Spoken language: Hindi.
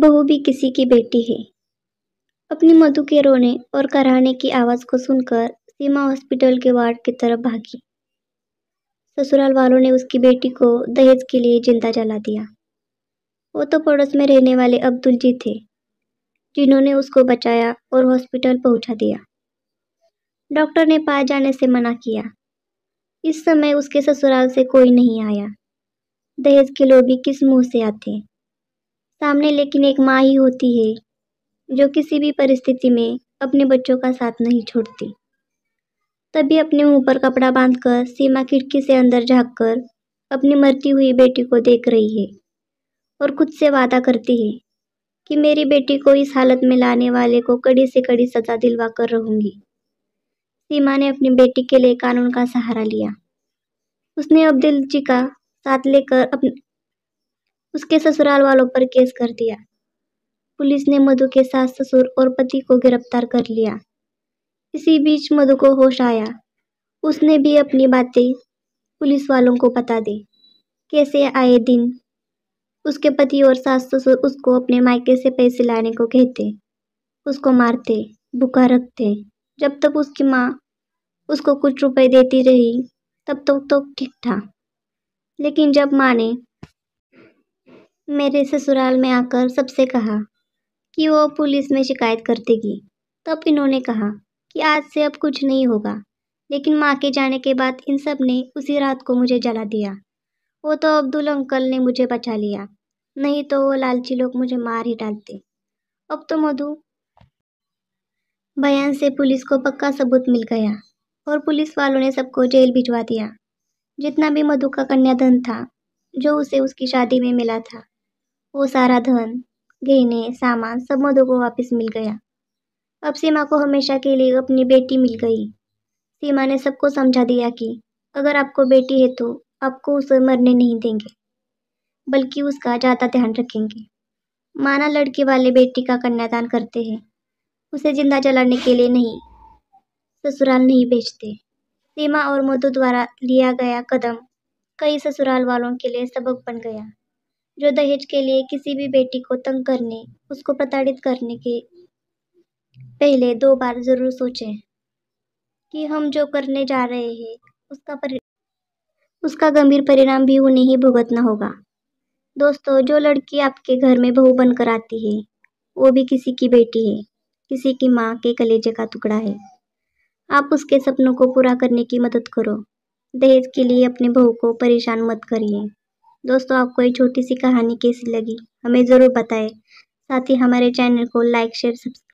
बहू भी किसी की बेटी है अपने मधु के रोने और कराने की आवाज़ को सुनकर सीमा हॉस्पिटल के वार्ड की तरफ भागी ससुराल वालों ने उसकी बेटी को दहेज के लिए जिंदा जला दिया वो तो पड़ोस में रहने वाले अब्दुल जी थे जिन्होंने उसको बचाया और हॉस्पिटल पहुंचा दिया डॉक्टर ने पाए जाने से मना किया इस समय उसके ससुराल से कोई नहीं आया दहेज के भी किस मुंह से आते सामने लेकिन एक माँ ही होती है जो किसी भी परिस्थिति में अपने बच्चों का साथ नहीं छोड़ती तभी अपने मुंह पर कपड़ा बांधकर सीमा खिड़की से अंदर झाँक कर अपनी मरती हुई बेटी को देख रही है और खुद से वादा करती है कि मेरी बेटी को इस हालत में लाने वाले को कड़ी से कड़ी सजा दिलवा कर रहूँगी सीमा ने अपनी बेटी के लिए कानून का सहारा लिया उसने अब्दुल जी का साथ लेकर अपने उसके ससुराल वालों पर केस कर दिया पुलिस ने मधु के सास ससुर और पति को गिरफ्तार कर लिया इसी बीच मधु को होश आया उसने भी अपनी बातें पुलिस वालों को बता दी कैसे आए दिन उसके पति और सास ससुर उसको अपने मायके से पैसे लाने को कहते उसको मारते भूखा रखते जब तक उसकी माँ उसको कुछ रुपए देती रही तब तक तो ठीक था लेकिन जब माँ ने मेरे ससुराल में आकर सबसे कहा कि वो पुलिस में शिकायत कर देगी तब इन्होंने कहा कि आज से अब कुछ नहीं होगा लेकिन माँ के जाने के बाद इन सब ने उसी रात को मुझे जला दिया वो तो अब्दुल अंकल ने मुझे बचा लिया नहीं तो वो लालची लोग मुझे मार ही डालते अब तो मधु बयान से पुलिस को पक्का सबूत मिल गया और पुलिस वालों ने सबको जेल भिजवा दिया जितना भी मधु का कन्याधन था जो उसे उसकी शादी में मिला था वो सारा धन गहने सामान सब मधु को वापस मिल गया अब सीमा को हमेशा के लिए अपनी बेटी मिल गई सीमा ने सबको समझा दिया कि अगर आपको बेटी है तो आपको उसे मरने नहीं देंगे बल्कि उसका ज़्यादा ध्यान रखेंगे माना लड़के वाले बेटी का कन्यादान करते हैं उसे जिंदा जलाने के लिए नहीं ससुराल नहीं बेचते सीमा और मधु द्वारा लिया गया कदम कई ससुराल वालों के लिए सबक बन गया जो दहेज के लिए किसी भी बेटी को तंग करने उसको प्रताड़ित करने के पहले दो बार ज़रूर सोचें कि हम जो करने जा रहे हैं उसका परि उसका गंभीर परिणाम भी उन्हें ही भुगतना होगा दोस्तों जो लड़की आपके घर में बहू बनकर आती है वो भी किसी की बेटी है किसी की माँ के कलेजे का टुकड़ा है आप उसके सपनों को पूरा करने की मदद करो दहेज के लिए अपने बहू को परेशान मत करिए दोस्तों आपको ये छोटी सी कहानी कैसी लगी हमें ज़रूर बताएं साथ ही हमारे चैनल को लाइक शेयर सब्सक्राइब